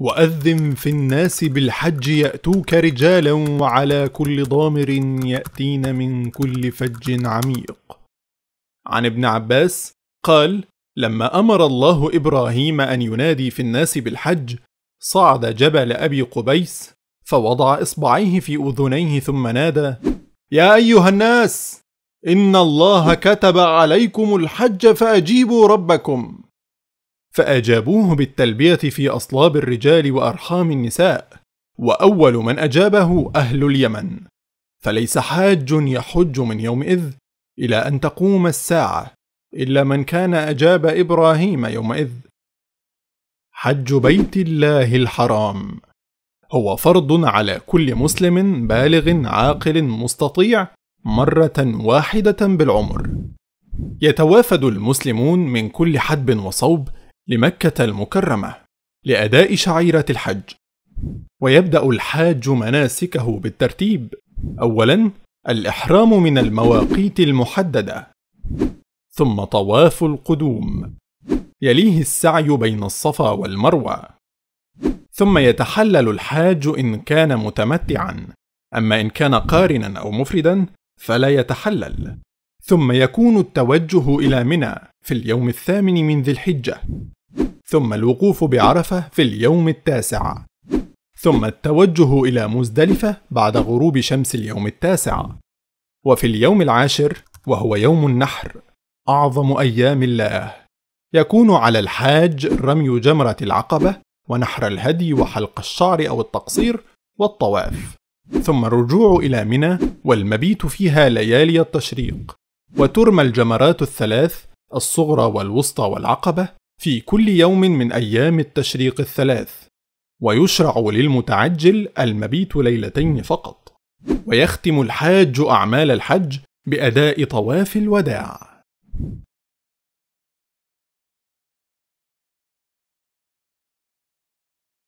وأذن في الناس بالحج يأتوك رجالا وعلى كل ضامر يأتين من كل فج عميق. عن ابن عباس قال: لما أمر الله إبراهيم أن ينادي في الناس بالحج، صعد جبل أبي قبيس، فوضع إصبعيه في أذنيه ثم نادى: يا أيها الناس! إن الله كتب عليكم الحج فأجيبوا ربكم. فأجابوه بالتلبية في أصلاب الرجال وأرحام النساء وأول من أجابه أهل اليمن فليس حاج يحج من يومئذ إلى أن تقوم الساعة إلا من كان أجاب إبراهيم يومئذ حج بيت الله الحرام هو فرض على كل مسلم بالغ عاقل مستطيع مرة واحدة بالعمر يتوافد المسلمون من كل حدب وصوب لمكة المكرمة لأداء شعيرة الحج ويبدأ الحاج مناسكه بالترتيب أولا الإحرام من المواقيت المحددة ثم طواف القدوم يليه السعي بين الصفا والمروة ثم يتحلل الحاج إن كان متمتعا أما إن كان قارنا أو مفردا فلا يتحلل ثم يكون التوجه إلى منى في اليوم الثامن من ذي الحجة ثم الوقوف بعرفة في اليوم التاسع ثم التوجه إلى مزدلفة بعد غروب شمس اليوم التاسع وفي اليوم العاشر وهو يوم النحر أعظم أيام الله يكون على الحاج رمي جمرة العقبة ونحر الهدي وحلق الشعر أو التقصير والطواف ثم الرجوع إلى منى والمبيت فيها ليالي التشريق وترمى الجمرات الثلاث الصغرى والوسطى والعقبة في كل يوم من أيام التشريق الثلاث، ويشرع للمتعجل المبيت ليلتين فقط، ويختم الحاج أعمال الحج بأداء طواف الوداع.